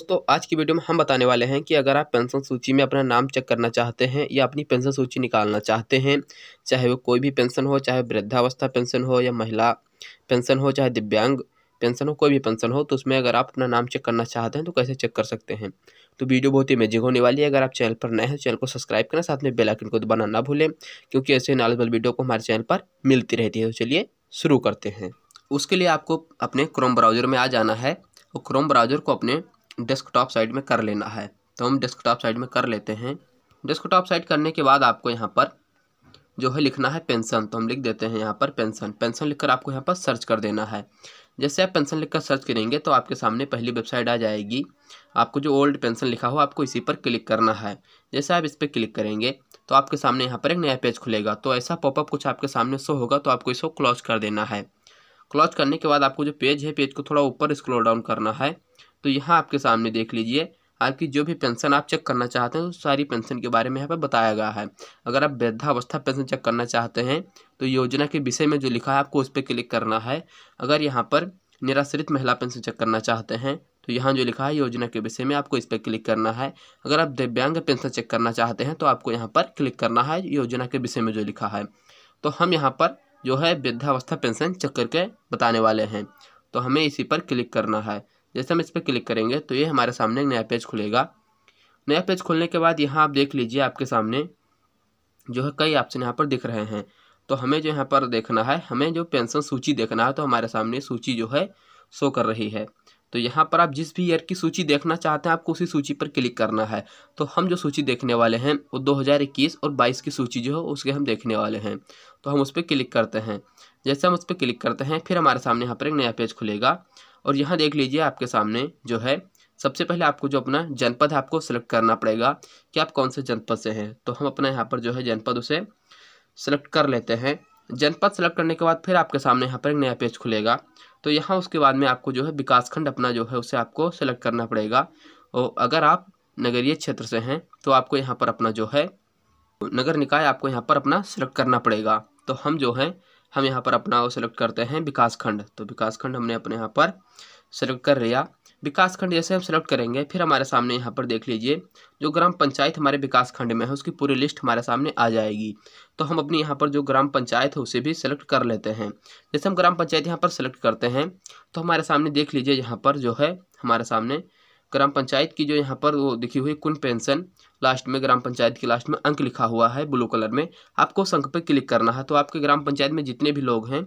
दोस्तों आज की वीडियो में हम बताने वाले हैं कि अगर आप पेंशन सूची में अपना नाम चेक करना चाहते हैं या अपनी पेंशन सूची निकालना चाहते हैं चाहे वो कोई भी पेंशन हो चाहे वृद्धावस्था पेंशन हो या महिला पेंशन हो चाहे दिव्यांग पेंशन हो कोई भी पेंशन हो तो उसमें अगर आप अपना नाम चेक करना चाहते हैं तो कैसे चेक कर सकते हैं तो वीडियो बहुत ही अमेजिंग होने वाली है अगर आप चैनल पर नए हैं तो चैनल को सब्सक्राइब करें साथ में बेलाइकन को दबाना ना भूलें क्योंकि ऐसे नॉलेजबल वीडियो को हमारे चैनल पर मिलती रहती है तो चलिए शुरू करते हैं उसके लिए आपको अपने क्रोम ब्राउजर में आ जाना है और क्रोम ब्राउजर को अपने डेस्कटॉप साइड में कर लेना है तो हम डेस्कटॉप साइड में कर लेते हैं डेस्कटॉप साइड करने के बाद आपको यहाँ पर जो है लिखना है पेंशन तो हम लिख देते हैं यहाँ पर पेंशन पेंशन लिखकर आपको यहाँ पर सर्च कर देना है जैसे आप पेंशन लिखकर सर्च करेंगे तो आपके सामने पहली वेबसाइट आ जाएगी आपको जो ओल्ड पेंशन लिखा हो आपको इसी पर क्लिक करना है जैसे आप इस पर क्लिक करेंगे तो आपके सामने यहाँ पर एक नया पेज खुलेगा तो ऐसा पॉपअप कुछ आपके सामने शो होगा तो आपको इसको क्लोज कर देना है क्लोज करने के बाद आपको जो पेज है पेज को थोड़ा ऊपर स्क्रोल डाउन करना है तो यहाँ आपके सामने देख लीजिए आपकी जो भी पेंशन आप चेक करना चाहते हैं तो सारी पेंशन के बारे में यहाँ पर बताया गया है अगर आप वृद्धावस्था पेंशन चेक करना चाहते हैं तो योजना के विषय में जो लिखा है आपको उस पर क्लिक करना है अगर यहाँ पर निराश्रित महिला पेंशन चेक करना चाहते हैं तो यहाँ जो लिखा है योजना के विषय में आपको इस पर क्लिक करना है अगर आप दिव्यांग पेंशन चेक करना चाहते हैं तो आपको यहाँ पर क्लिक करना है योजना के विषय में जो लिखा है तो हम यहाँ पर जो है वृद्धावस्था पेंशन चेक करके बताने वाले हैं तो हमें इसी पर क्लिक करना है जैसे हम इस पर क्लिक करेंगे तो ये हमारे सामने एक नया पेज खुलेगा नया पेज खुलने के बाद यहाँ आप देख लीजिए आपके सामने जो है कई ऑप्शन यहाँ पर दिख रहे हैं तो हमें जो यहाँ पर देखना है हमें जो पेंशन सूची देखना है तो हमारे सामने सूची जो है शो कर रही है तो यहाँ पर आप जिस भी ईयर की सूची देखना चाहते हैं आपको उसी सूची पर क्लिक करना है तो हम जो सूची देखने वाले हैं वो 2021 और 22 की सूची जो है उसके हम देखने वाले हैं तो हम उस पर क्लिक करते हैं जैसे हम उस पर क्लिक करते हैं फिर हमारे सामने यहाँ पर एक नया पेज खुलेगा और यहाँ देख लीजिए आपके सामने जो है सबसे पहले आपको जो अपना जनपद आपको सेलेक्ट करना पड़ेगा कि आप कौन से जनपद से हैं तो हम अपना यहाँ पर जो है जनपद उसे सेलेक्ट कर लेते हैं जनपद सेलेक्ट करने के बाद फिर आपके सामने यहाँ पर एक नया पेज खुलेगा तो यहाँ उसके बाद में आपको जो है विकासखंड अपना जो है उसे आपको सेलेक्ट करना पड़ेगा और अगर आप नगरीय क्षेत्र से हैं तो आपको यहाँ पर अपना जो है नगर निकाय आपको यहाँ पर अपना सेलेक्ट करना पड़ेगा तो हम जो हैं हम यहाँ पर अपना सेलेक्ट करते हैं विकास खंड तो विकास खंड हमने अपने यहाँ पर सेलेक्ट कर लिया विकास खंड जैसे हम सेलेक्ट करेंगे फिर हमारे सामने यहाँ पर देख लीजिए जो ग्राम पंचायत हमारे विकास खंड में है उसकी पूरी लिस्ट हमारे सामने आ जाएगी तो हम अपनी यहाँ पर जो ग्राम पंचायत है उसे भी सेलेक्ट कर लेते हैं जैसे हम ग्राम पंचायत यहाँ पर सेलेक्ट करते हैं तो हमारे सामने देख लीजिए यहाँ पर जो है हमारे सामने ग्राम पंचायत की जो यहाँ पर वो दिखी हुई कुल पेंशन लास्ट में ग्राम पंचायत के लास्ट में अंक लिखा हुआ है ब्लू कलर में आपको उस अंक पर क्लिक करना है तो आपके ग्राम पंचायत में जितने भी लोग हैं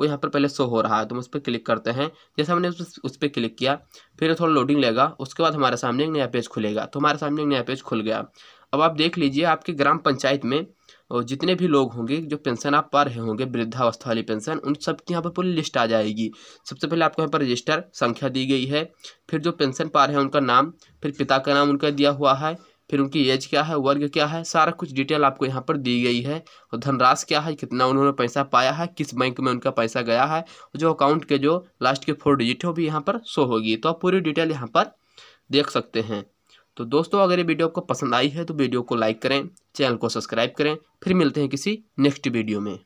वो यहाँ पर पहले शो हो रहा है तो हम उस पर क्लिक करते हैं जैसे हमने उस, उस पर क्लिक किया फिर थोड़ा लोडिंग लेगा उसके बाद हमारे सामने एक नया पेज खुलेगा तो हमारे सामने एक नया पेज खुल गया अब आप देख लीजिए आपके ग्राम पंचायत में जितने भी लोग होंगे जो पेंशन आप पा रहे होंगे वृद्धावस्था वाली पेंशन उन सब की यहाँ पर पूरी लिस्ट आ जाएगी सबसे पहले आपको यहाँ पर रजिस्टर संख्या दी गई है फिर जो पेंशन पा रहे हैं उनका नाम फिर पिता का नाम उनका दिया हुआ है फिर उनकी एज क्या है वर्ग क्या है सारा कुछ डिटेल आपको यहाँ पर दी गई है और धनराशि क्या है कितना उन्होंने पैसा पाया है किस बैंक में उनका पैसा गया है जो अकाउंट के जो लास्ट के फोर डिजिट हो भी यहाँ पर शो होगी तो आप पूरी डिटेल यहाँ पर देख सकते हैं तो दोस्तों अगर ये वीडियो आपको पसंद आई है तो वीडियो को लाइक करें चैनल को सब्सक्राइब करें फिर मिलते हैं किसी नेक्स्ट वीडियो में